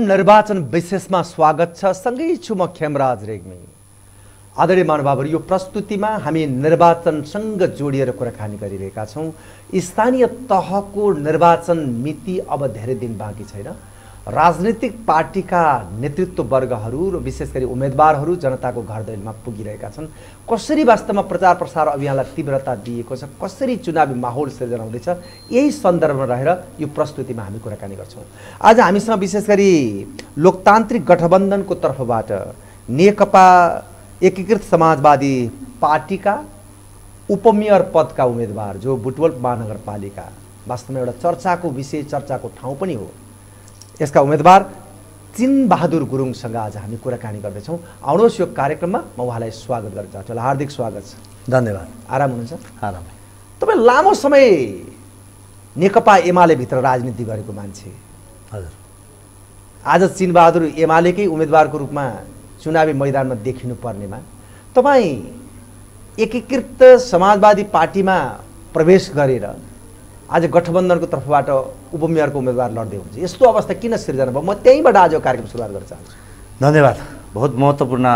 निर्वाचन विशेषमा स्वागत छ सँगै छु म खेमराज रेग्मी आदरणीय महानुभावहरू यो प्रस्तुतिमा हामी निर्वाचनसँग जोडिएर कुराकानी गरिरहेका छौँ स्थानीय तहको निर्वाचन मिति अब धेरै दिन बाँकी छैन राजनीतिक पार्टीका नेतृत्ववर्गहरू र विशेष गरी उम्मेदवारहरू जनताको घर दैलमा पुगिरहेका छन् कसरी वास्तवमा प्रचार प्रसार अभियानलाई तीव्रता दिएको छ कसरी चुनावी माहौल सिर्जना हुँदैछ यही सन्दर्भमा रहेर यो प्रस्तुतिमा हामी कुराकानी गर्छौँ आज हामीसँग विशेष गरी लोकतान्त्रिक गठबन्धनको तर्फबाट नेकपा एकीकृत समाजवादी पार्टीका उपमेयर पदका उम्मेदवार जो बुटवल महानगरपालिका वास्तवमा एउटा चर्चाको विषय चर्चाको ठाउँ पनि हो यसका उम्मेदवार चिनबहादुर गुरुङसँग आज हामी कुराकानी गर्दैछौँ आउनुहोस् यो कार्यक्रममा म उहाँलाई स्वागत गर्न चाहन्छु हार्दिक स्वागत छ धन्यवाद आराम हुनुहुन्छ आराम तपाईँ लामो समय नेकपा एमालेभित्र राजनीति गरेको मान्छे हजुर आज चिनबहादुर एमालेकै उम्मेदवारको रूपमा चुनावी मैदानमा देखिनु पर्नेमा तपाईँ एकीकृत समाजवादी पार्टीमा प्रवेश गरेर आज गठबन्धनको तर्फबाट उपमेयरको उम्मेदवार लड्दै हुन्छ यस्तो अवस्था किन सिर्जना भयो म त्यहीँबाट आज कार्यक्रम सुरुवात गर्न चाहन्छु धन्यवाद बहुत महत्त्वपूर्ण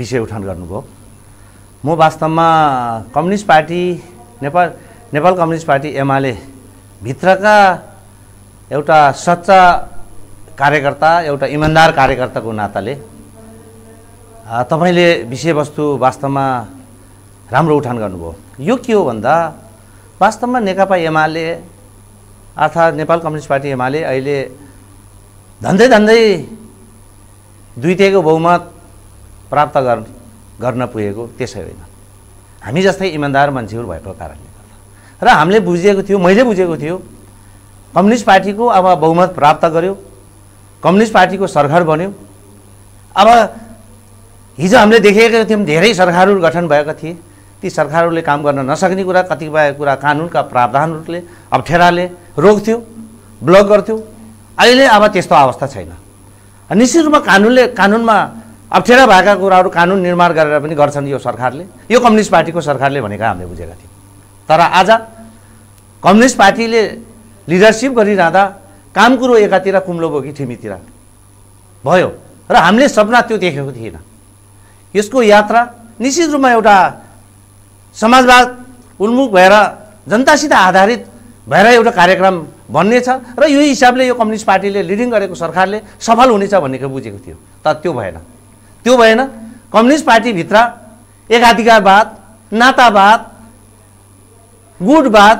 विषय उठान गर्नुभयो म वास्तवमा communist party Nepal Nepal communist party एमाले भित्रका एउटा सच्चा कार्यकर्ता एउटा इमान्दार कार्यकर्ताको नाताले तपाईँले विषयवस्तु वास्तवमा राम्रो उठान गर्नुभयो यो के हो भन्दा वास्तवमा नेकपा एमाले अर्थात् नेपाल कम्युनिस्ट पार्टी एमाले अहिले धन्दै धन्दै द्वितीयको बहुमत प्राप्त गर् गर्न पुगेको त्यसै होइन हामी जस्तै इमान्दार मान्छेहरू भएको कारणले गर्दा र हामीले बुझेको थियो मैले बुझेको थियो कम्युनिस्ट पार्टीको अब बहुमत प्राप्त गर्यो कम्युनिस्ट पार्टीको सरकार बन्यो अब हिजो हामीले देखेका थियौँ धेरै सरकारहरू गठन भएका थिए ती सरकारहरूले काम गर्न नसक्ने कुरा कतिपय कुरा कानुनका प्रावधानहरूले अप्ठ्याराले रोक्थ्यो ब्लक गर्थ्यो अहिले अब त्यस्तो अवस्था छैन निश्चित रूपमा कानुनले कानुनमा अप्ठ्यारा भएका कुराहरू कानुन निर्माण गरेर पनि गर्छन् यो सरकारले यो कम्युनिस्ट पार्टीको सरकारले भनेका हामीले बुझेका थियौँ तर आज कम्युनिस्ट पार्टीले लिडरसिप गरिरहँदा काम कुरो एकातिर कुम्लो बोकी ठिमीतिर भयो र हामीले सपना त्यो देखेको थिएन यसको यात्रा निश्चित रूपमा एउटा समाजवाद उन्मुख भएर जनतासित आधारित भएर एउटा कार्यक्रम भन्ने छ र यो हिसाबले यो कम्युनिस्ट पार्टीले लिडिङ गरेको सरकारले सफल हुनेछ भन्ने बुझेको थियो तर त्यो भएन त्यो भएन कम्युनिस्ट पार्टीभित्र एकाधिकारवाद नातावाद गुटवाद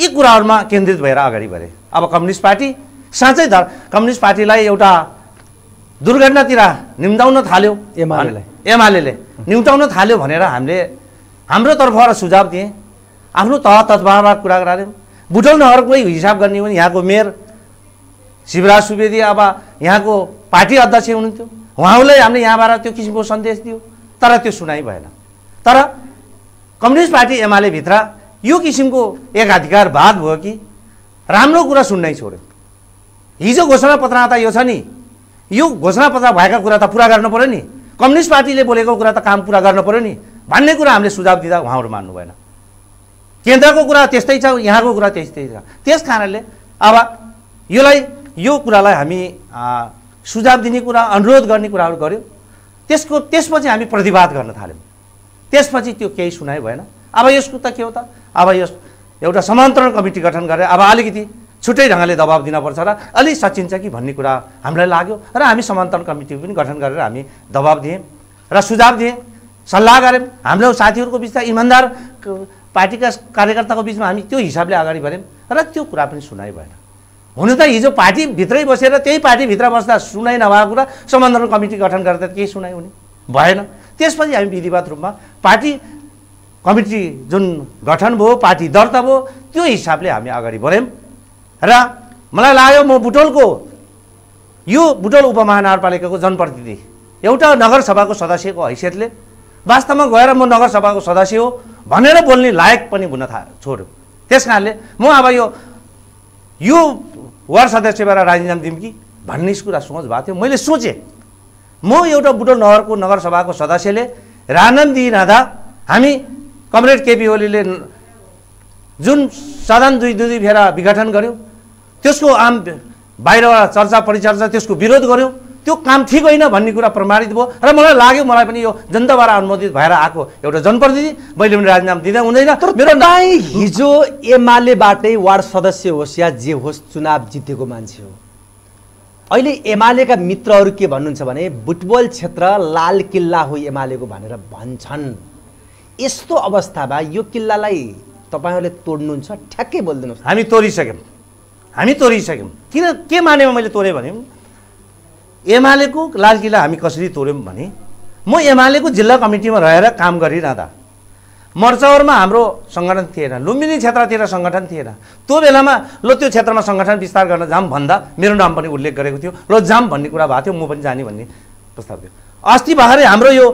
यी कुराहरूमा केन्द्रित भएर अगाडि बढे अब कम्युनिस्ट पार्टी साँच्चै धर कम्युनिस्ट पार्टीलाई एउटा दुर्घटनातिर निम्ताउन थाल्यो एमाले एमाले निम्ताउन थाल्यो भनेर हामीले हाम्रो तर्फबाट सुझाव दिएँ आफ्नो तह तत्वबाट कुरा गरायौँ बुटल नहरकै हिसाब गर्ने हो भने यहाँको मेयर शिवराज सुवेदी अब यहाँको पार्टी अध्यक्ष हुनुहुन्थ्यो उहाँलाई हामीले यहाँबाट त्यो किसिमको सन्देश दियो तर त्यो सुनाइ भएन तर कम्युनिस्ट पार्टी एमाले भित्र यो किसिमको एकाधिकार बाद भयो कि राम्रो कुरा सुन्नै छोड्यो हिजो घोषणापत्रमा त यो छ नि यो घोषणापत्र भएका कुरा त पुरा गर्नु पऱ्यो नि कम्युनिस्ट पार्टीले बोलेको कुरा त काम पुरा गर्नु पऱ्यो नि भन्ने कुरा हामीले सुझाव दिँदा उहाँहरू मान्नु भएन केन्द्रको कुरा त्यस्तै छ यहाँको कुरा त्यस्तै छ त्यस कारणले अब यसलाई यो कुरालाई हामी सुझाव दिने कुरा अनुरोध गर्ने कुराहरू गऱ्यौँ त्यसको त्यसपछि हामी प्रतिवाद गर्न थाल्यौँ त्यसपछि त्यो केही सुनाइ भएन अब यसको त के हो त अब यस एउटा समान्तरण कमिटी गठन गरेर अब अलिकति छुट्टै ढङ्गले दबाब दिनपर्छ र अलि सचिन्छ कि भन्ने कुरा हामीलाई लाग्यो र हामी समान्तरण कमिटी पनि गठन गरेर हामी दबाब दियौँ र सुझाव दिएँ सल्लाह गऱ्यौँ हाम्रो साथीहरूको बिचमा इमान्दार पार्टीका कार्यकर्ताको बिचमा हामी त्यो हिसाबले अगाडि बढ्यौँ र त्यो कुरा पनि सुनाइ भएन हुनु त हिजो पार्टीभित्रै बसेर त्यही पार्टीभित्र बस्दा सुनाइ नभएको कुरा सम्बन्धन कमिटी गठन गर्दा केही सुनाइ हुने भएन त्यसपछि हामी विधिवत रूपमा पार्टी कमिटी जुन गठन भयो पार्टी दर्ता भयो त्यो हिसाबले हामी अगाडि बढ्यौँ र मलाई लाग्यो म बुटोलको यो बुटोल उपमहानगरपालिकाको जनप्रतिनिधि एउटा नगरसभाको सदस्यको हैसियतले वास्तवमा गएर म नगरसभाको सदस्य हो भनेर बोल्ने लायक पनि हुन था छोड्यो त्यस कारणले म अब यो यो वार्ड सदस्यबाट राजीनामा दिउँ कि भन्ने कुरा सोच भएको थियो मैले सोचेँ म एउटा बुढो नगरको नगरसभाको सदस्यले रानन्द दिइरहँदा हामी कमरेड केपी ओलीले जुन सदन दुई दुई दुई फेरा विघटन गऱ्यौँ त्यसको आम बाहिरबाट चर्चा परिचर्चा त्यसको विरोध गऱ्यौँ त्यो काम ठिक होइन भन्ने कुरा प्रमाणित भयो र मलाई लाग्यो मलाई पनि यो जनताबाट अनुमोदित भएर आएको एउटा जनप्रतिनिधि मैले पनि राजीनामा दिँदा हुँदैन तर मेरो नाइ हिजो एमालेबाटै वार्ड सदस्य होस् या जे होस् चुनाव जितेको मान्छे हो अहिले एमालेका मित्रहरू के भन्नुहुन्छ भने बुटबल क्षेत्र लाल किल्ला हो एमालेको भनेर भन्छन् यस्तो अवस्थामा यो किल्लालाई तपाईँहरूले तोड्नुहुन्छ ठ्याक्कै बोलिदिनुहोस् हामी तोडिसक्यौँ हामी तोडिसक्यौँ किन के मानेमा मैले तोडेँ भने एमालेको लालकिला हामी कसरी तोड्यौँ भने म एमालेको जिल्ला कमिटीमा रहेर काम गरिरहँदा मर्चावरमा हाम्रो सङ्गठन थिएन लुम्बिनी क्षेत्रतिर सङ्गठन थिएन त्यो बेलामा ल त्यो क्षेत्रमा सङ्गठन विस्तार गर्न जाम भन्दा मेरो नाम पनि उल्लेख गरेको थियो ल जाम भन्ने कुरा भएको थियो म पनि जाने भन्ने प्रस्ताव थियो अस्ति भर्खरै हाम्रो यो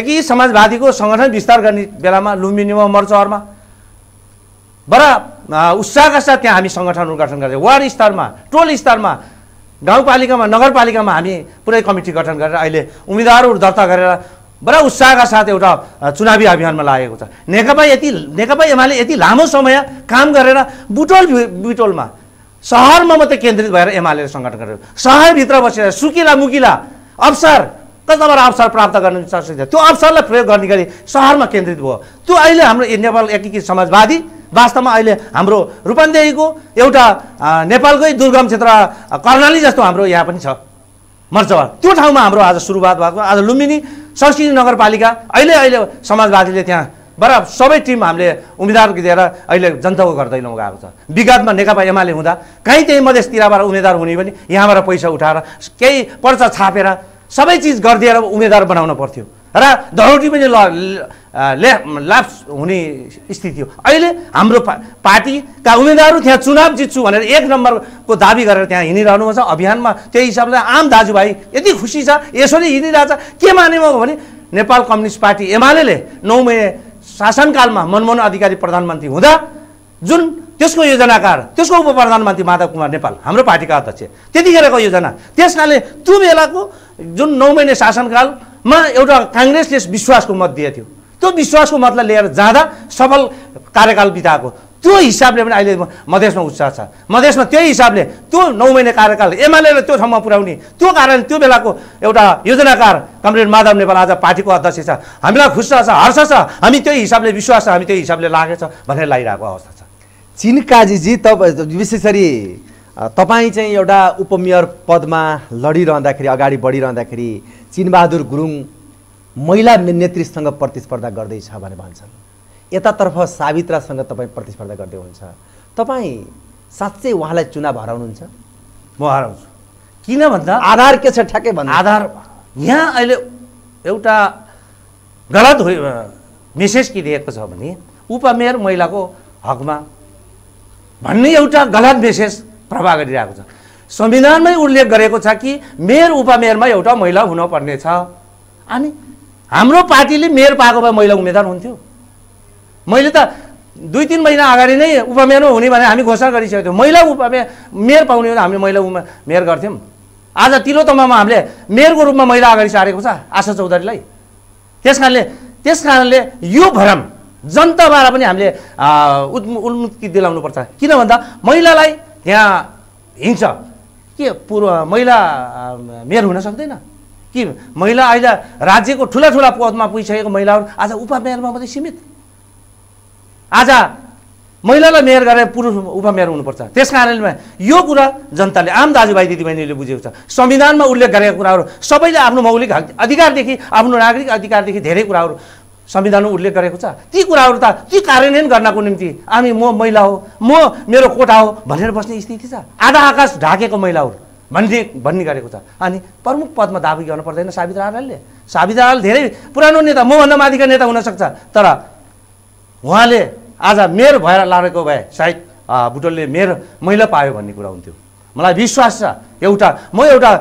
एकै समाजवादीको सङ्गठन विस्तार गर्ने बेलामा लुम्बिनीमा मर्चावरमा बडा उत्साहका साथ त्यहाँ हामी सङ्गठन उद्घाटन गर्थ्यौँ वार्ड स्तरमा टोल स्तरमा गाउँपालिकामा नगरपालिकामा हामी पुरै कमिटी गठन गरेर अहिले उम्मेदवारहरू दर्ता गरेर बडा उत्साहका साथ एउटा चुनावी अभियानमा लागेको छ नेकपा यति नेकपा एमाले यति लामो समय काम गरेर बुटोल बुटोलमा सहरमा मात्रै केन्द्रित भएर एमाले सङ्गठन गरेर सहरभित्र बसेर सुकिला मुकिला अवसर कताबाट अवसर प्राप्त गर्ने त्यो अवसरलाई प्रयोग गर्ने गरी सहरमा केन्द्रित भयो त्यो अहिले हाम्रो नेपाल एकीकृत समाजवादी वास्तवमा अहिले हाम्रो रूपन्देहीको एउटा नेपालकै दुर्गम क्षेत्र कर्णाली जस्तो हाम्रो यहाँ पनि छ मर्चवाल त्यो ठाउँमा हाम्रो आज सुरुवात भएको आज लुम्बिनी संस्कृति नगरपालिका अहिले अहिले समाजवादीले त्यहाँ बराबर सबै टिम हामीले उम्मेदवार दिएर अहिले जनताको घर दैलो गएको छ विगतमा नेकपा एमाले हुँदा कहीँ त्यहीँ मधेसतिरबाट उम्मेद्वार हुने पनि यहाँबाट पैसा उठाएर केही पर्चा छापेर सबै चिज गरिदिएर उम्मेद्वार बनाउनु पर्थ्यो र धरोटी पनि ल लाप्स हुने स्थिति हो अहिले हाम्रो पा पार्टीका उम्मेदवारहरू त्यहाँ चुनाव जित्छु भनेर एक नम्बरको दाबी गरेर त्यहाँ हिँडिरहनु छ अभियानमा त्यही हिसाबले आम दाजुभाइ यति खुसी छ यसरी हिँडिरहेछ के मानेमा हो भने नेपाल कम्युनिस्ट पार्टी एमाले नौ महिने शासनकालमा मनमोहन अधिकारी प्रधानमन्त्री हुँदा जुन त्यसको योजनाकार त्यसको उप प्रधानमन्त्री माधव कुमार नेपाल हाम्रो पार्टीका अध्यक्ष त्यतिखेरको योजना त्यस कारणले त्यो बेलाको जुन नौ महिने शासनकाल मा एउटा काङ्ग्रेसले विश्वासको मत दिएको थियो त्यो विश्वासको मतलाई लिएर जाँदा सफल कार्यकाल बिताएको त्यो हिसाबले पनि अहिले मधेसमा उत्साह छ मधेसमा त्यही हिसाबले त्यो नौ महिना कार्यकाल एमाले त्यो ठाउँमा पुर्याउने त्यो कारण त्यो बेलाको एउटा योजनाकार कमरेड माधव नेपाल आज पार्टीको अध्यक्ष छ हामीलाई खुस छ हर्ष छ हामी त्यही हिसाबले विश्वास छ हामी त्यही हिसाबले लागेछ भनेर लागिरहेको अवस्था छ काजीजी तपाईँ विशेष गरी तपाईँ चाहिँ एउटा उपमेयर पदमा लडिरहँदाखेरि अगाडि बढिरहँदाखेरि चिनबहादुर गुरुङ महिला नेत्रीसँग प्रतिस्पर्धा गर्दैछ भनेर भन्छन् यतातर्फ सावित्रासँग तपाईँ प्रतिस्पर्धा गर्दै हुनुहुन्छ तपाईँ साँच्चै उहाँलाई चुनाव हराउनुहुन्छ म हराउँछु किन भन्दा आधार के छ ठ्याक्कै भन्दा आधार यहाँ अहिले एउटा गलत मेसेज के दिएको छ भने उपमेयर महिलाको हकमा भन्ने एउटा गलत मेसेज प्रभाव गरिरहेको छ संविधानमै उल्लेख गरेको छ कि मेयर उपमेयरमा एउटा महिला हुनुपर्ने छ अनि हाम्रो पार्टीले मेयर पाएको भए महिला उम्मेदवार हुन्थ्यो मैले त दुई तिन महिना अगाडि नै उपमेयरमा हुने भने हामी घोषणा गरिसकेको थियौँ महिला उपमेयर मेयर पाउने हो हामीले महिला उमा मेयर गर्थ्यौँ आज तिलोतमामा हामीले मेयरको रूपमा महिला अगाडि सारेको छ आशा चौधरीलाई त्यस कारणले त्यस कारणले यो भ्रम जनताबाट पनि हामीले उन्मुक्ति दिलाउनुपर्छ किन भन्दा महिलालाई त्यहाँ हिँड्छ के पूर्व महिला मेयर हुन सक्दैन कि महिला अहिले राज्यको ठुला ठुला पदमा पुगिसकेको महिलाहरू आज उपमेयरमा मात्रै सीमित आज महिलालाई मेयर गरेर पुरुष उपमेयर हुनुपर्छ त्यस कारणले यो कुरा जनताले आम दाजुभाइ दिदीबहिनीले बुझेको छ संविधानमा उल्लेख गरेका कुराहरू सबैले आफ्नो मौलिक अधिकारदेखि आफ्नो नागरिक अधिकारदेखि धेरै कुराहरू संविधानमा उल्लेख गरेको छ ती कुराहरू त ती कार्यान्वयन गर्नको निम्ति हामी म महिला हो म मेरो कोठा हो भनेर बस्ने स्थिति छ आधा आकाश ढाकेको महिलाहरू भन्ने भन्ने गरेको छ अनि प्रमुख पदमा दाबी गर्नु पर्दैन सावित्रा आरालले सावित्रा आराल धेरै पुरानो नेता मभन्दा माथिका नेता हुनसक्छ तर उहाँले आज मेयर भएर लागेको भए सायद बुटोलले मेयर मैला पायो भन्ने कुरा हुन्थ्यो मलाई विश्वास छ एउटा म एउटा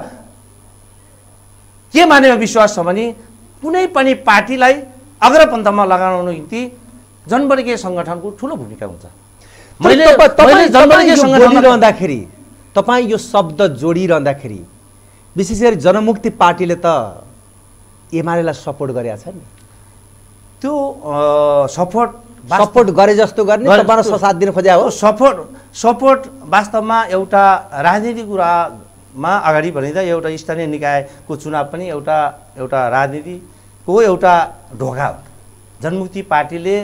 के मानेमा विश्वास छ भने कुनै पनि पार्टीलाई अग्रपन्थमा लगाउनको निम्ति जनवर्गीय सङ्गठनको ठुलो भूमिका हुन्छ मैले जनवर्गीय तपाईँ यो शब्द जोडिरहँदाखेरि विशेष गरी जनमुक्ति पार्टीले त एमालेलाई सपोर्ट गरेका छ नि त्यो सपोर्ट सपोर्ट गरे जस्तो गर्ने साथ दिन खोजे हो सपोर्ट सपोर्ट वास्तवमा एउटा राजनीतिक कुरामा अगाडि भनिँदा एउटा स्थानीय निकायको चुनाव पनि एउटा एउटा राजनीति को एउटा ढोका हो जनमुक्ति पार्टीले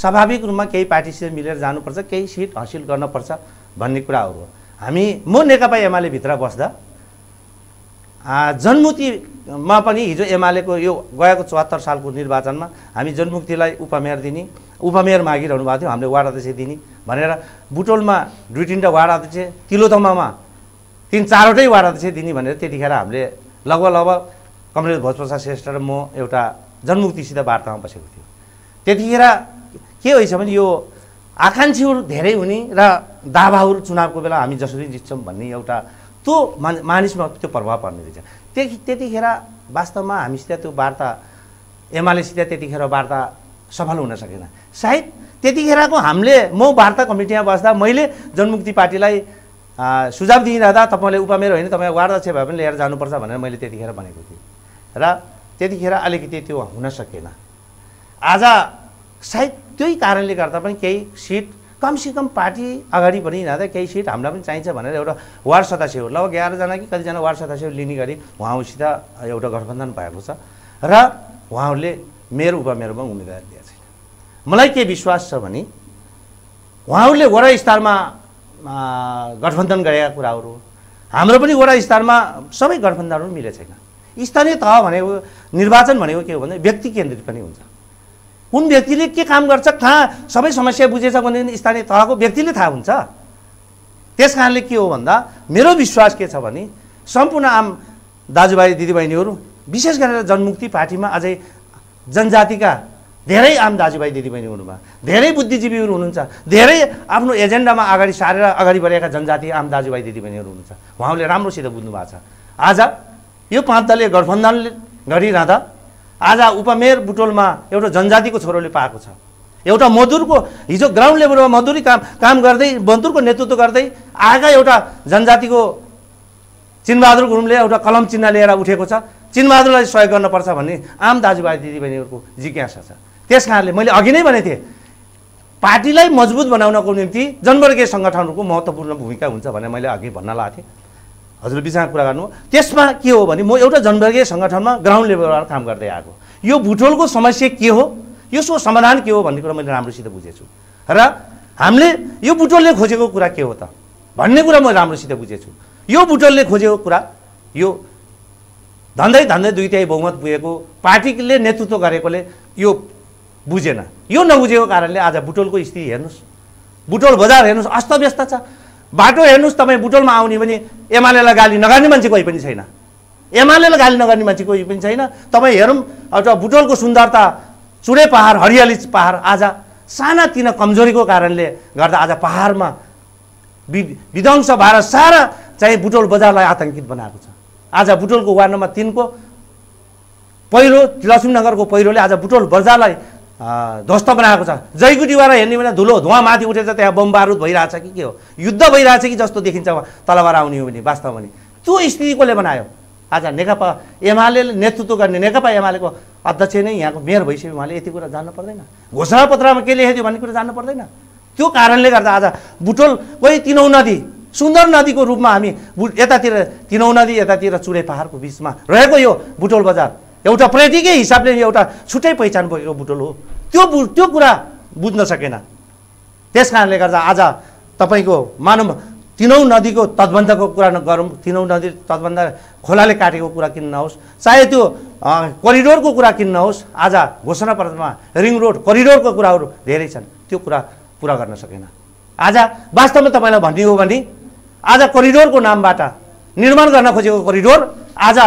स्वाभाविक रूपमा केही पार्टीसित मिलेर जानुपर्छ केही सिट हासिल गर्नुपर्छ भन्ने कुराहरू हो हामी म नेकपा एमालेभित्र बस्दा जनमुक्तिमा पनि हिजो एमालेको यो गएको चौहत्तर सालको निर्वाचनमा हामी जनमुक्तिलाई उपमेयर दिने उपमेयर मागिरहनु भएको थियो हामीले वार्ड अध्यक्ष दिने भनेर बुटोलमा दुई तिनवटा वार्ड अध्यक्ष तिलोतमामा तिन चारवटै वार्ड अध्यक्ष दिने भनेर त्यतिखेर हामीले लगभग लगभग कमरेज भोजप्रसाद श्रेष्ठ र म एउटा जनमुक्तिसित वार्तामा बसेको थियो त्यतिखेर के भएछ भने यो आकाङ्क्षीहरू धेरै हुने र दाभाहरू चुनावको बेला हामी जसरी जित्छौँ भन्ने एउटा त्यो मान मानिसमा त्यो प्रभाव पर्ने रहेछ त्यति त्यतिखेर वास्तवमा हामीसित त्यो वार्ता एमालेसित त्यतिखेर वार्ता सफल हुन सकेन सायद त्यतिखेरको हामीले म वार्ता कमिटीमा बस्दा मैले जनमुक्ति पार्टीलाई सुझाव दिइरहँदा तपाईँले उपमेयर होइन तपाईँ वार्ड अध्यक्ष भए पनि लिएर जानुपर्छ भनेर मैले त्यतिखेर भनेको थिएँ र त्यतिखेर अलिकति त्यो हुन सकेन आज सायद त्यही कारणले गर्दा पनि केही सिट कमसेकम पार्टी अगाडि पनि जाँदा केही सिट हामीलाई पनि चाहिन्छ भनेर एउटा वार्ड सदस्यहरू लगभग एघारजना कि कतिजना वार्ड सदस्यहरू लिने गरी उहाँहरूसित एउटा गठबन्धन भएको छ र उहाँहरूले मेरो उपमेरोमा उम्मेदवार दिएको छैन मलाई के विश्वास छ भने उहाँहरूले वडा स्तरमा गठबन्धन गरेका कुराहरू हाम्रो पनि वडा स्तरमा सबै गठबन्धनहरू मिलेको छैन स्थानीय तह भनेको निर्वाचन भनेको के हो भने व्यक्ति केन्द्रित पनि हुन्छ कुन व्यक्तिले के काम गर्छ कहाँ सबै समस्या बुझेछ भने स्थानीय तहको व्यक्तिले थाहा हुन्छ त्यस कारणले के हो भन्दा मेरो विश्वास के छ भने सम्पूर्ण आम दाजुभाइ दिदीबहिनीहरू विशेष गरेर जनमुक्ति पार्टीमा अझै जनजातिका धेरै आम दाजुभाइ दिदीबहिनी हुनुभयो धेरै बुद्धिजीवीहरू हुनुहुन्छ धेरै आफ्नो एजेन्डामा अगाडि सारेर अगाडि बढेका जनजाति आम दाजुभाइ दिदीबहिनीहरू हुनुहुन्छ उहाँहरूले राम्रोसित बुझ्नु भएको छ आज यो पाँच दलीय गठबन्धन गरिरहँदा आज उपमेयर बुटोलमा एउटा जनजातिको छोरोले पाएको छ एउटा मधुरको हिजो ग्राउन्ड लेभलमा मधुरी काम काम गर्दै मधुरको नेतृत्व गर्दै आएका एउटा जनजातिको चिनबहादुर गुरुङले एउटा कलम चिन्ह लिएर उठेको छ चिनबहादुरलाई सहयोग गर्नुपर्छ भन्ने आम दाजुभाइ दिदीबहिनीहरूको जिज्ञासा छ त्यस कारणले मैले अघि नै भनेको थिएँ पार्टीलाई मजबुत बनाउनको निम्ति जनवर्गीय सङ्गठनहरूको महत्त्वपूर्ण भूमिका हुन्छ भनेर मैले अघि भन्न लाएको थिएँ हजुर बिचमा कुरा गर्नु त्यसमा के हो भने म एउटा जनवर्गीय सङ्गठनमा ग्राउन्ड लेभलबाट काम गर्दै आएको यो भुटोलको समस्या के हो यसको समाधान के हो भन्ने कुरा मैले राम्रोसित बुझेछु र हामीले यो बुटोलले खोजेको कुरा के हो त भन्ने कुरा म राम्रोसित बुझेछु यो बुटोलले खोजेको कुरा यो धन्दै धन्दै दुई तिहाई बहुमत पुगेको पार्टीले नेतृत्व गरेकोले यो बुझेन यो नबुझेको कारणले आज बुटोलको स्थिति हेर्नुहोस् बुटोल बजार हेर्नुहोस् अस्तव्यस्त छ बाटो हेर्नुहोस् तपाईँ बुटोलमा आउने भने एमालेलाई गाली नगर्ने मान्छे कोही पनि छैन एमालेलाई गाली नगर्ने मान्छे कोही पनि छैन तपाईँ हेरौँ एउटा बुटोलको सुन्दरता चुरे पहाड हरियाली पहाड आज सानातिना कमजोरीको कारणले गर्दा आज पहाडमा विध्वंस भएर सारा चाहिँ बुटोल बजारलाई आतङ्कित बनाएको छ आज बुटोलको वार्ड नम्बर तिनको पहिरो लक्ष्मीनगरको पहिरोले आज बुटोल बजारलाई ध्वस्त बनाएको छ जैगुटीबाट हेर्ने भने धुलो धुवा माथि उठेर त्यहाँ बम बारुद भइरहेछ कि के हो युद्ध भइरहेछ कि जस्तो देखिन्छ तलबाट आउने हो भने वास्तवमा नि त्यो स्थिति कसले बनायो आज नेकपा एमाले नेतृत्व गर्ने नेकपा एमालेको अध्यक्ष नै यहाँको मेयर भइसक्यो उहाँले यति कुरा जान्नु पर्दैन घोषणा पत्रमा के लेखेको थियो भन्ने कुरा जान्नु पर्दैन त्यो कारणले गर्दा आज बुटोल कोही तिनौ नदी सुन्दर नदीको रूपमा हामी बु यतातिर तिनौ नदी यतातिर चुरे पहाडको बिचमा रहेको यो बुटोल बजार एउटा पर्यटकीय हिसाबले एउटा छुट्टै पहिचान भएको बुटोल हो त्यो बु त्यो कुरा बुझ्न सकेन त्यस कारणले गर्दा आज तपाईँको मानव तिनौँ नदीको तटबन्धको कुरा नगरौँ तिनौँ नदी तटबन्ध खोलाले काटेको कुरा किन नहोस् चाहे त्यो करिडोरको कुरा किन नहोस् आज घोषणापत्रमा रिङ रोड करिडोरको कुराहरू धेरै छन् त्यो कुरा पुरा गर्न सकेन आज वास्तवमा तपाईँलाई भन्ने हो भने आज करिडोरको नामबाट निर्माण गर्न खोजेको करिडोर आज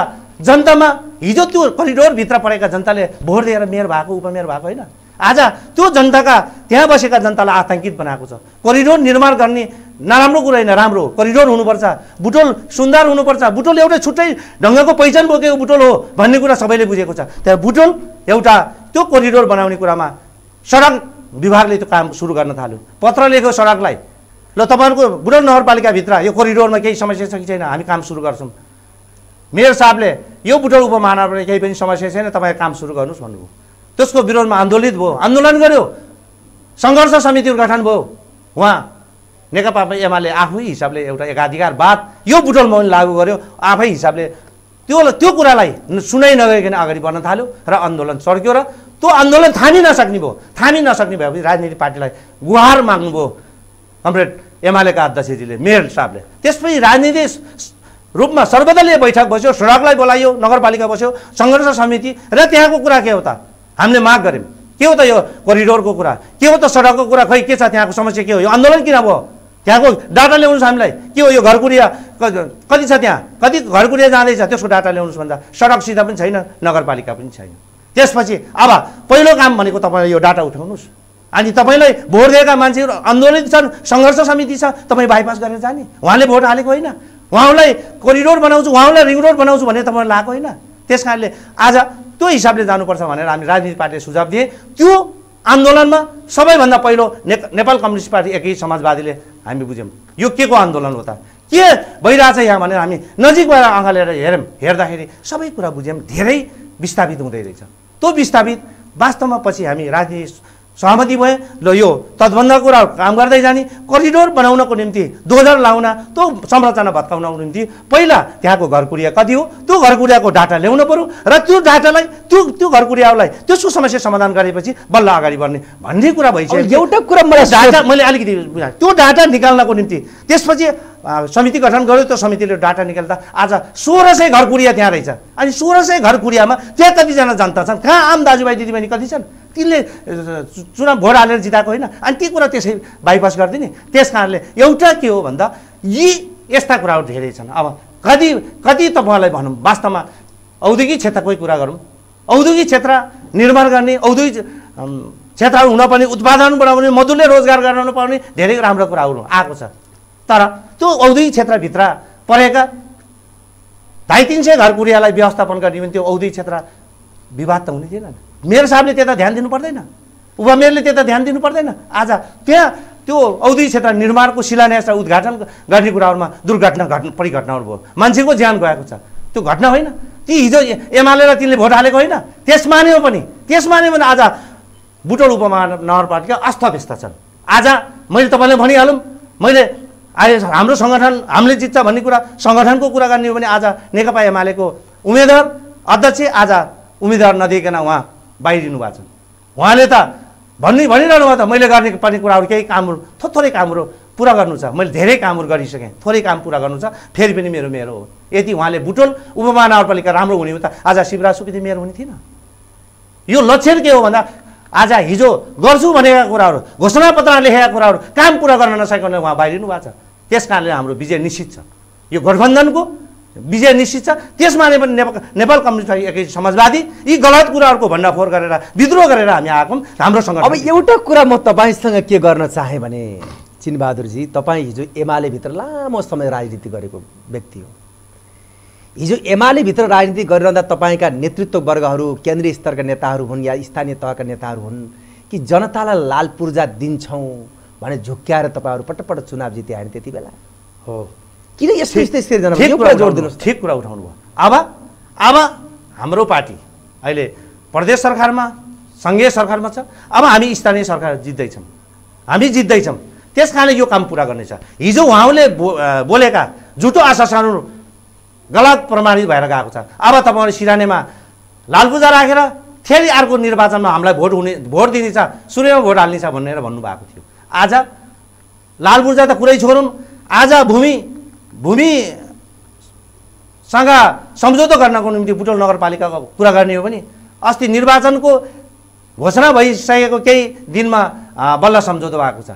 जनतामा हिजो त्यो करिडोरभित्र परेका जनताले भोट दिएर मेयर भएको उपमेयर भएको होइन आज त्यो जनताका त्यहाँ बसेका जनतालाई आतङ्कित बनाएको छ करिडोर निर्माण गर्ने नराम्रो कुरा होइन राम्रो करिडोर हुनुपर्छ बुटोल सुन्दर हुनुपर्छ बुटोल एउटै छुट्टै ढङ्गको पहिचान बोकेको बुटोल हो भन्ने कुरा सबैले बुझेको छ त्यहाँ बुटोल एउटा त्यो करिडोर बनाउने कुरामा सडक विभागले त्यो काम सुरु गर्न थाल्यो पत्र लेख्यो सडकलाई ल तपाईँहरूको बुटोल नगरपालिकाभित्र यो करिडोरमा केही समस्या छ कि छैन हामी काम सुरु गर्छौँ मेयर साहबले यो बुटोल उपमहानगरमा केही पनि समस्या छैन तपाईँ काम सुरु गर्नुहोस् भन्नुभयो त्यसको विरोधमा आन्दोलित भयो आन्दोलन गर्यो सङ्घर्ष समिति गठन भयो उहाँ नेकपा एमाले आफै हिसाबले एउटा एकाधिकारवाद यो बुटोलमा पनि लागू गर्यो आफै हिसाबले त्यो त्यो कुरालाई सुनाइ नगइकन अगाडि बढ्न थाल्यो र आन्दोलन चर्क्यो र त्यो आन्दोलन थामी नसक्ने भयो थामी नसक्ने भए पनि राजनीतिक पार्टीलाई गुहार माग्नुभयो कम्रेड एमालेका अध्यक्षजीले मेयर साहबले त्यसपछि राजनीति रूपमा सर्वदलीय बैठक बस्यो सडकलाई बोलाइयो नगरपालिका बस्यो सङ्घर्ष समिति र त्यहाँको कुरा के हो त हामीले माग गऱ्यौँ के हो त यो करिडोरको कुरा के हो त सडकको कुरा खै के छ त्यहाँको समस्या के हो यो आन्दोलन किन भयो त्यहाँको डाटा ल्याउनुहोस् हामीलाई के हो यो घरकुरिया कति छ त्यहाँ कति घरकुरिया जाँदैछ त्यसको डाटा ल्याउनुहोस् भन्दा सडकसित पनि छैन नगरपालिका पनि छैन त्यसपछि अब पहिलो काम भनेको तपाईँलाई यो डाटा उठाउनुहोस् अनि तपाईँलाई भोट दिएका मान्छेहरू आन्दोलित छन् सङ्घर्ष समिति छ तपाईँ बाइपास गरेर जाने उहाँले भोट हालेको होइन उहाँलाई करिडोर बनाउँछु उहाँलाई रिङ रोड बनाउँछु भनेर तपाईँलाई लगाएको होइन त्यस कारणले आज त्यो हिसाबले जानुपर्छ भनेर हामी राजनीतिक पार्टीले सुझाव दिए त्यो आन्दोलनमा सबैभन्दा पहिलो नेपाल कम्युनिस्ट पार्टी एकै समाजवादीले हामी बुझ्यौँ यो के को आन्दोलन हो त के भइरहेछ यहाँ भनेर हामी नजिकबाट लिएर हेऱ्यौँ हेर्दाखेरि सबै कुरा बुझ्यौँ धेरै विस्थापित हुँदै रहेछ त्यो विस्थापित वास्तवमा पछि हामी राजनीति सहमति भयो ल यो तद्भन्दा कुरा काम गर्दै जाने करिडोर बनाउनको निम्ति दोजर लाउन त्यो संरचना भत्काउनको निम्ति पहिला त्यहाँको घरकुरिया कति हो त्यो घरकुरियाको डाटा ल्याउनु पऱ्यो र त्यो डाटालाई त्यो त्यो घरकुरियालाई त्यसको समस्या समाधान गरेपछि बल्ल अगाडि बढ्ने भन्ने कुरा भइसक्यो एउटा कुरा मलाई डाटा मैले अलिकति त्यो डाटा निकाल्नको निम्ति त्यसपछि समिति गठन गर्यो त्यो समितिले डाटा निकाल्दा आज सोह्र सय घर कुरिया त्यहाँ रहेछ अनि सोह्र सय घर कुरियामा त्यहाँ कतिजना जनता छन् कहाँ आम दाजुभाइ दिदीबहिनी कति छन् तिनले चुनाव भोट हालेर जिताएको होइन अनि ती कुरा त्यसै बाइपास गरिदिने त्यस कारणले एउटा के हो भन्दा यी यस्ता कुराहरू धेरै छन् अब कति कति तपाईँलाई भनौँ वास्तवमा औद्योगिक क्षेत्रकै कुरा गरौँ औद्योगिक क्षेत्र निर्माण गर्ने औद्योगिक क्षेत्रहरू हुन पनि उत्पादन बढाउने मधुरले रोजगार गराउनु पर्ने धेरै राम्रो कुराहरू आएको छ तर त्यो औधी क्षेत्रभित्र परेका ढाई तिन सय घर कुरियालाई व्यवस्थापन गर्ने भने त्यो औधी क्षेत्र विवाद त हुने थिएन मेयर साहबले त्यता ध्यान दिनु पर्दैन उपमेयरले त्यता ध्यान दिनु पर्दैन आज त्यहाँ त्यो औधी क्षेत्र निर्माणको शिलान्यास र उद्घाटन गर्ने कुराहरूमा दुर्घटना घटना परिघटनाहरू भयो मान्छेको ज्यान गएको छ त्यो घटना होइन ती हिजो एमाले र तिनले भोट हालेको होइन त्यस मान्यो पनि त्यस मान्यो भने आज बुटोल उपमहानगरपालिका अस्तव्यस्त छन् आज मैले तपाईँले भनिहालौँ मैले अहिले हाम्रो सङ्गठन हामीले जित्छ भन्ने कुरा सङ्गठनको कुरा गर्ने हो भने आज नेकपा एमालेको उम्मेद्वार अध्यक्ष आज उम्मेद्वार नदिइकन उहाँ बाहिरिनु भएको छ उहाँले त भन्ने भनिरहनु भयो त मैले गर्ने पर्ने कुराहरू केही कामहरू थो थोरै कामहरू पुरा गर्नु छ मैले धेरै कामहरू गरिसकेँ थोरै काम पुरा गर्नु छ फेरि पनि मेरो मेरो हो यदि उहाँले बुटोल उपमहानगरपालिका राम्रो हुने हो त आज शिवराज सुकिदी मेयर हुने थिएन यो लक्षण के हो भन्दा आज हिजो गर्छु भनेका कुराहरू घोषणापत्र लेखेका कुराहरू काम पुरा गर्न भने उहाँ बाहिरिनु भएको छ त्यस कारणले हाम्रो विजय निश्चित छ यो गठबन्धनको विजय निश्चित छ नै पनि नेपाल कम्युनिस्ट पार्टी एकै समाजवादी यी गलत कुराहरूको भण्डाफोर गरेर विद्रोह गरेर हामी आएको राम्रोसँग अब एउटा कुरा म तपाईँसँग के गर्न चाहेँ भने चिनबहादुरजी तपाईँ हिजो एमाले भित्र लामो समय राजनीति गरेको व्यक्ति हो हिजो एमाले भित्र राजनीति गरिरहँदा तपाईँका नेतृत्ववर्गहरू केन्द्रीय स्तरका नेताहरू हुन् या स्थानीय तहका नेताहरू हुन् कि जनतालाई लाल पूर्जा दिन्छौँ भने झुक्क्याएर तपाईँहरू पटक चुनाव जिते नि त्यति बेला हो किन यस्तो यस्तै जोड दिनुहोस् ठिक कुरा उठाउनु भयो अब अब हाम्रो पार्टी अहिले प्रदेश सरकारमा सङ्घीय सरकारमा छ अब हामी स्थानीय सरकार जित्दैछौँ हामी जित्दैछौँ त्यस कारणले यो काम पुरा गर्नेछ हिजो उहाँले बो बोलेका झुटो सानो गलत प्रमाणित भएर गएको छ अब तपाईँहरू सिरानेमा लालपूजा राखेर फेरि अर्को निर्वाचनमा हामीलाई भोट हुने भोट दिनेछ सूर्यमा भोट हाल्नेछ भनेर भन्नुभएको थियो आज लाल त कुरै छोडौँ आज भूमि भूमिसँग सम्झौता गर्नको निम्ति बुटोल नगरपालिकाको कुरा गर्ने हो भने अस्ति निर्वाचनको घोषणा भइसकेको केही दिनमा बल्ल सम्झौता भएको छ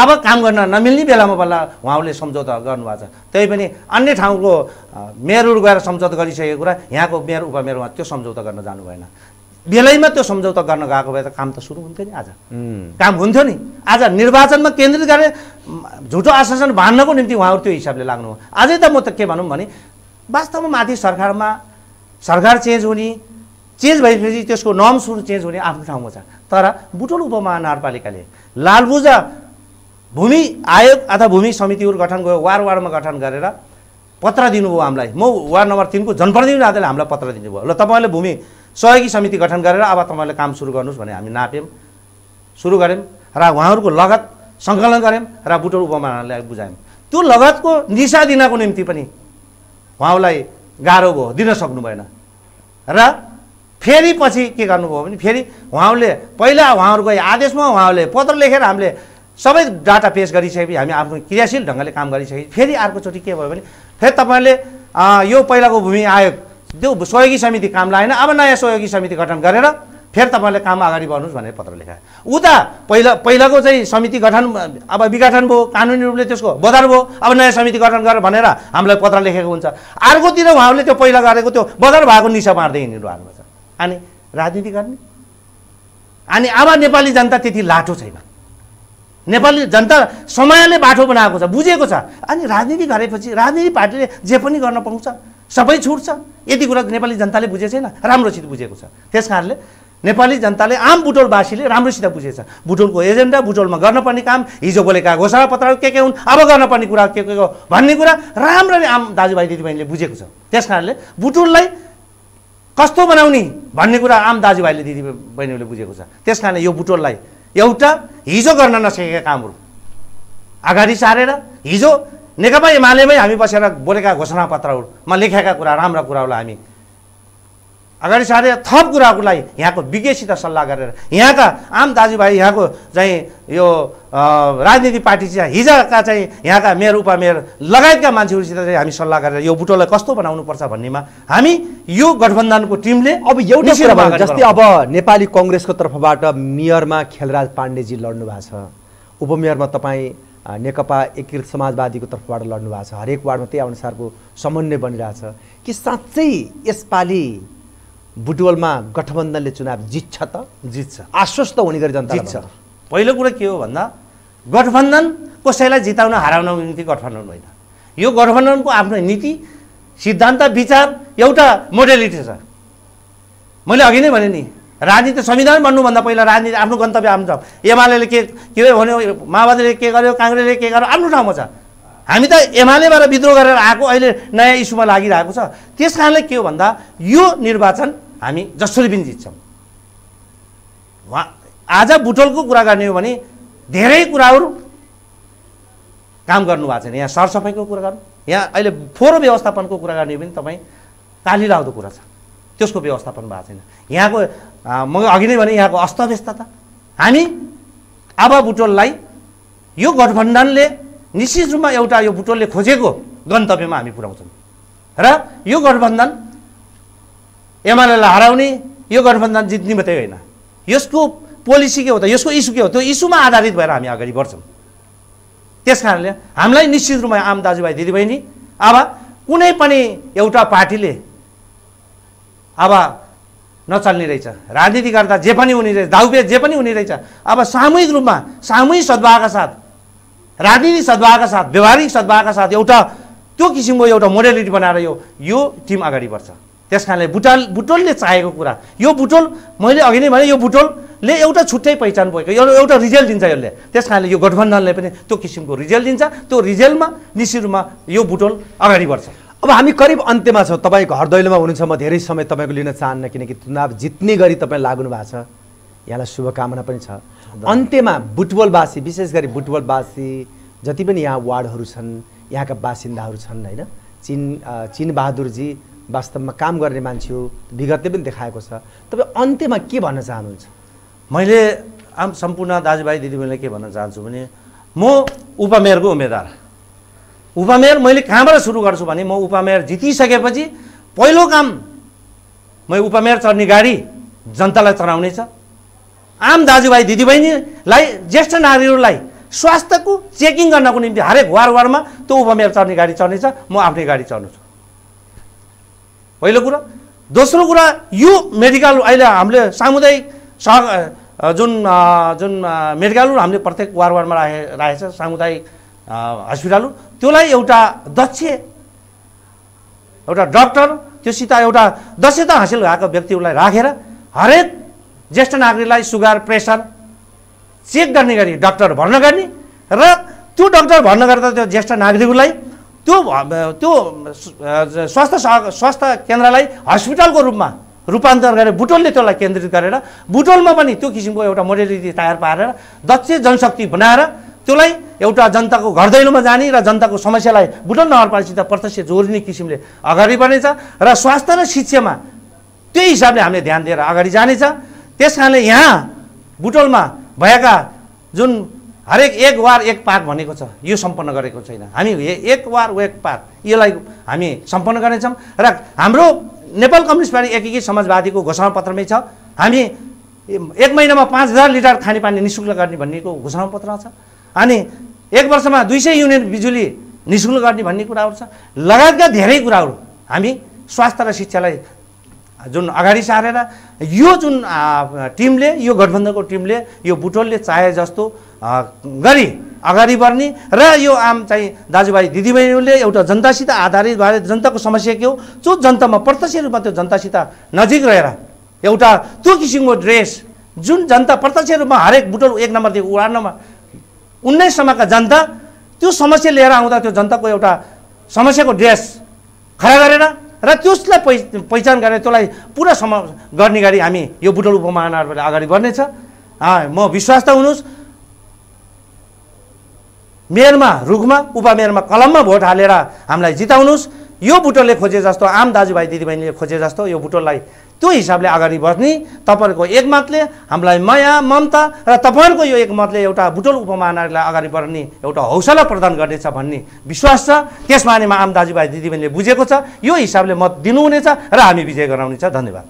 अब काम गर्न नमिल्ने बेलामा बल्ल उहाँहरूले सम्झौता गर्नुभएको छ त्यही पनि अन्य ठाउँको मेयरहरू गएर सम्झौता गरिसकेको कुरा यहाँको मेयर उपमेयर उहाँ त्यो सम्झौता गर्न जानु भएन बेलैमा त्यो सम्झौता गर्न गएको भए त काम त सुरु हुन्थ्यो नि आज काम हुन्थ्यो नि आज निर्वाचनमा केन्द्रित गरेर झुटो आश्वासन बाँध्नको निम्ति उहाँहरू त्यो हिसाबले लाग्नु हो अझै त म त के भनौँ भने वास्तवमा माथि सरकारमा सरकार चेन्ज हुने चेन्ज भएपछि त्यसको नाम सुरु चेन्ज हुने आफ्नो ठाउँमा छ तर बुटोल उपमहानगरपालिकाले लालबुजा भूमि आयोग अथवा भूमि समितिहरू गठन गयो वार्ड वार्डमा गठन गरेर पत्र दिनुभयो हामीलाई म वार्ड नम्बर तिनको जनप्रतिनिधि हामीलाई पत्र दिनुभयो ल तपाईँले भूमि सहयोगी समिति गठन गरेर अब तपाईँले काम सुरु गर्नुहोस् भने हामी नाप्यौँ सुरु गऱ्यौँ र उहाँहरूको लगत सङ्कलन गऱ्यौँ र बुटोल उपमाले बुझायौँ त्यो लगतको दिशा दिनको निम्ति पनि उहाँलाई गाह्रो भयो दिन सक्नु भएन र फेरि पछि के गर्नुभयो भने फेरि उहाँहरूले पहिला उहाँहरूको आदेशमा उहाँहरूले पत्र लेखेर हामीले सबै डाटा पेस गरिसकेपछि हामी आफ्नो क्रियाशील ढङ्गले काम गरिसकेपछि फेरि अर्कोचोटि के भयो भने फेरि तपाईँले यो पहिलाको भूमि आयोग त्यो सहयोगी समिति काम लागेन अब नयाँ सहयोगी समिति गठन गरेर फेरि तपाईँले काम अगाडि बढ्नुहोस् भनेर पत्र लेखा उता पहिला पहिलाको चाहिँ समिति गठन अब विघटन भयो कानुनी रूपले त्यसको बदर भयो अब नयाँ समिति गठन गरेर भनेर हामीलाई पत्र लेखेको हुन्छ अर्कोतिर उहाँहरूले त्यो पहिला गरेको त्यो बदर भएको निसा मार्दै हिँड्नु भएको छ अनि राजनीति गर्ने अनि अब नेपाली जनता त्यति लाटो छैन नेपाली जनता समयले बाटो बनाएको छ बुझेको छ अनि राजनीति गरेपछि राजनीति पार्टीले जे पनि गर्न पाउँछ सबै छुट छ यति कुरा नेपाली जनताले बुझेको छैन राम्रोसित बुझेको छ त्यस कारणले नेपाली जनताले आम बुटोलवासीले राम्रोसित बुझेछ बुटोलको एजेन्डा बुटोलमा गर्नुपर्ने काम हिजो बोलेका घोषणा पत्र के के हुन् अब गर्नुपर्ने कुरा के के हो भन्ने कुरा राम्ररी आम दाजुभाइ दिदीबहिनीले बुझेको छ त्यस कारणले बुटोललाई कस्तो बनाउने भन्ने कुरा आम दाजुभाइले दिदीबहिनीले बुझेको छ त्यस कारणले यो बुटोललाई एउटा हिजो गर्न नसकेका कामहरू अगाडि सारेर हिजो नेकपा एमालेमै हामी बसेर बोलेका घोषणापत्रहरूमा लेखेका कुरा राम्रा कुराहरूलाई हामी अगाडि सारेर थप कुराहरूलाई यहाँको विज्ञसित सल्लाह गरेर यहाँका आम दाजुभाइ यहाँको चाहिँ यो राजनीति पार्टी चाहिँ हिजोका चाहिँ यहाँका मेयर उपमेयर लगायतका मान्छेहरूसित चाहिँ हामी सल्लाह गरेर यो बुटोलाई कस्तो बनाउनुपर्छ भन्नेमा हामी यो गठबन्धनको टिमले अब एउटा जस्तै अब नेपाली कङ्ग्रेसको तर्फबाट मेयरमा खेलराज पाण्डेजी लड्नु भएको छ उपमेयरमा तपाईँ नेकपा एकीकृत समाजवादीको तर्फबाट लड्नु भएको छ हरेक वार्डमा त्यही अनुसारको समन्वय बनिरहेछ कि साँच्चै यसपालि बुटवलमा गठबन्धनले चुनाव जित्छ त जित्छ आश्वस्त हुने गरी जनता जित्छ पहिलो कुरो के हो भन्दा गठबन्धन कसैलाई जिताउन हराउनको निम्ति गठबन्धन होइन यो गठबन्धनको आफ्नो नीति सिद्धान्त विचार एउटा मोडेलिटी छ मैले अघि नै भने नि राजनीति संविधान बन्नुभन्दा पहिला राजनीति आफ्नो गन्तव्य आफ्नो छ एमाले के के भन्यो माओवादीले के गर्यो काङ्ग्रेसले के गर्यो आफ्नो ठाउँमा छ हामी त एमालेबाट विद्रोह गरेर आएको अहिले नयाँ इस्युमा लागिरहेको छ त्यस कारणले के हो भन्दा यो निर्वाचन हामी जसरी पनि जित्छौँ उहाँ आज बुटोलको कुरा गर्ने हो भने धेरै कुराहरू काम गर्नु गर्नुभएको छैन यहाँ सरसफाइको कुरा गर्नु यहाँ अहिले फोहोर व्यवस्थापनको कुरा गर्ने हो भने तपाईँ काली लाउँदो कुरा छ त्यसको व्यवस्थापन भएको छैन यहाँको म अघि नै भने यहाँको अस्तव्यस्तता हामी आबा बुटोललाई यो गठबन्धनले निश्चित रूपमा एउटा यो बुटोलले खोजेको गन्तव्यमा हामी पुर्याउँछौँ र यो गठबन्धन एमालेलाई हराउने यो गठबन्धन जित्ने मात्रै होइन यसको पोलिसी के हो त यसको इस्यु के हो त्यो इस्युमा आधारित भएर हामी अगाडि बढ्छौँ त्यस कारणले हामीलाई निश्चित रूपमा आम दाजुभाइ दिदीबहिनी अब कुनै पनि एउटा पार्टीले अब नचल्ने रहेछ राजनीति गर्दा जे पनि हुने रहेछ दाउबे जे पनि हुने रहेछ अब सामूहिक रूपमा सामूहिक सद्भावका साथ राजनीतिक सद्भावका साथ व्यवहारिक सद्भावका साथ एउटा त्यो किसिमको एउटा मोडेलिटी बनाएर यो यो टिम अगाडि बढ्छ त्यस कारणले बुटाल बुटोलले चाहेको कुरा यो बुटोल मैले अघि नै भने यो बुटोलले एउटा छुट्टै पहिचान भएको यो एउटा रिजल्ट दिन्छ यसले त्यस कारणले यो गठबन्धनले पनि त्यो किसिमको रिजल्ट दिन्छ त्यो रिजल्टमा निश्चित रूपमा यो बुटोल अगाडि बढ्छ अब हामी करिब अन्त्यमा छौँ तपाईँको घर दैलोमा हुनुहुन्छ म धेरै समय तपाईँको लिन चाहन्न किनकि चुनाव जित्ने गरी तपाईँ लाग्नु भएको छ यहाँलाई शुभकामना पनि छ अन्त्यमा बुटवलवासी विशेष गरी बुटवलवासी जति पनि यहाँ वार्डहरू छन् यहाँका बासिन्दाहरू छन् होइन चिन चिनबहादुरजी वास्तवमा काम गर्ने मान्छे हो विगतले पनि देखाएको छ तपाईँ अन्त्यमा के भन्न चाहनुहुन्छ मैले आम सम्पूर्ण दाजुभाइ दिदीबहिनीलाई के भन्न चाहन्छु भने म उपमेयरको उम्मेदवार उपमेयर मैले कहाँबाट सुरु गर्छु भने म उपमेयर जितिसकेपछि पहिलो काम म उपमेयर चढ्ने गाडी जनतालाई चढाउने छ आम दाजुभाइ दिदीबहिनीलाई ज्येष्ठ नागरिकहरूलाई स्वास्थ्यको चेकिङ गर्नको निम्ति हरेक वार वारमा त्यो उपमेयर चढ्ने गाडी चढ्नेछ म आफ्नै गाडी चढ्नु छु पहिलो कुरा दोस्रो कुरा यो मेडिकल अहिले हामीले सामुदायिक सह जुन जुन मेडिकलहरू हामीले प्रत्येक वार वारमा राखे छ सामुदायिक हस्पिटल त्यसलाई एउटा दक्ष एउटा डक्टर त्योसित एउटा दक्षता हासिल भएको व्यक्तिहरूलाई राखेर हरेक ज्येष्ठ नागरिकलाई सुगर प्रेसर चेक गर्ने गरी डक्टर भर्ना गर्ने र त्यो डक्टर भर्ना गर्दा त्यो ज्येष्ठ नागरिकलाई त्यो त्यो स्वास्थ्य स्वास्थ्य केन्द्रलाई हस्पिटलको रूपमा रूपान्तरण गरेर बुटोलले त्यसलाई केन्द्रित गरेर बुटोलमा पनि त्यो किसिमको एउटा मोडेलिटी तयार पारेर दक्ष जनशक्ति बनाएर त्यसलाई एउटा जनताको घर दैलोमा जाने र जनताको समस्यालाई बुटल नगरपालिकासित प्रत्यक्ष जोड्ने किसिमले अगाडि बढ्नेछ र स्वास्थ्य र शिक्षामा त्यही हिसाबले हामीले ध्यान दिएर अगाडि जानेछ त्यस कारणले यहाँ बुटोलमा भएका जुन हरेक एक वार एक पार्क भनेको छ यो सम्पन्न गरेको छैन हामी एक वार एक पार्क यसलाई हामी सम्पन्न गर्नेछौँ र हाम्रो नेपाल कम्युनिस्ट पार्टी एकीकृत समाजवादीको घोषणापत्रमै छ हामी एक महिनामा पाँच हजार लिटर खानेपानी निशुल्क गर्ने भन्नेको घोषणापत्र छ अनि एक वर्षमा दुई सय युनिट बिजुली नि शुल्क गर्ने भन्ने कुराहरू छ लगायतका धेरै कुराहरू हामी स्वास्थ्य र शिक्षालाई जुन अगाडि सारेर यो जुन टिमले यो गठबन्धनको टिमले यो बुटोलले चाहे जस्तो गरी अगाडि बढ्ने र यो आम चाहिँ दाजुभाइ दिदीबहिनीहरूले एउटा जनतासित आधारित भएर जनताको समस्या के हो जो जनतामा प्रत्यक्ष रूपमा त्यो जनतासित नजिक रहेर एउटा त्यो किसिमको ड्रेस जुन जनता प्रत्यक्ष रूपमा हरेक बुटोल एक नम्बरदेखि वार्ड नम्बर उन्नाइससम्मका जनता त्यो समस्या लिएर आउँदा त्यो जनताको एउटा समस्याको ड्रेस खडा गरेर र त्यसलाई पहि पहिचान गरेर त्यसलाई पुरा सम गर्ने गरी हामी यो बुटल उपमहानगरपालिका अगाडि बढ्नेछ म विश्वास त हुनुहोस् मेयरमा रुखमा उपमेयरमा कलममा भोट हालेर हामीलाई जिताउनुहोस् यो बुटोलले खोजे जस्तो आम दाजुभाइ दिदीबहिनीले खोजे जस्तो यो बुटोललाई त्यो हिसाबले अगाडि बढ्ने तपाईँहरूको एकमतले हामीलाई माया ममता र तपाईँहरूको यो एकमतले एउटा बुटोल उपमहानगरलाई अगाडि बढ्ने एउटा हौसला प्रदान गर्नेछ भन्ने विश्वास छ त्यसबारेमा आम दाजुभाइ दिदीबहिनीले बुझेको छ यो हिसाबले मत दिनुहुनेछ र हामी विजय गराउनेछ धन्यवाद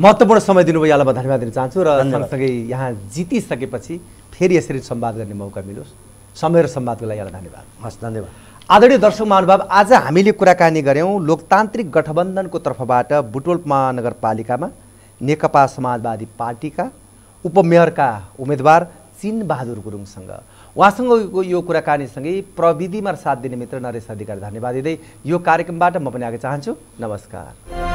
महत्त्वपूर्ण समय दिनुभयो यहाँलाई म धन्यवाद दिन चाहन्छु र सँगसँगै यहाँ जितिसकेपछि फेरि यसरी संवाद गर्ने मौका मिलोस् समय र संवादको लागि यहाँलाई धन्यवाद हस् धन्यवाद आदरणीय दर्शक महानुभाव आज हामीले कुराकानी गऱ्यौँ लोकतान्त्रिक गठबन्धनको तर्फबाट बुटोल महानगरपालिकामा नेकपा समाजवादी पार्टीका उपमेयरका उम्मेदवार चिनबहादुर गुरुङसँग उहाँसँगको यो कुराकानीसँगै प्रविधिमा साथ दिने मित्र नरेश अधिकारी धन्यवाद दिँदै यो कार्यक्रमबाट म पनि आएको चाहन्छु नमस्कार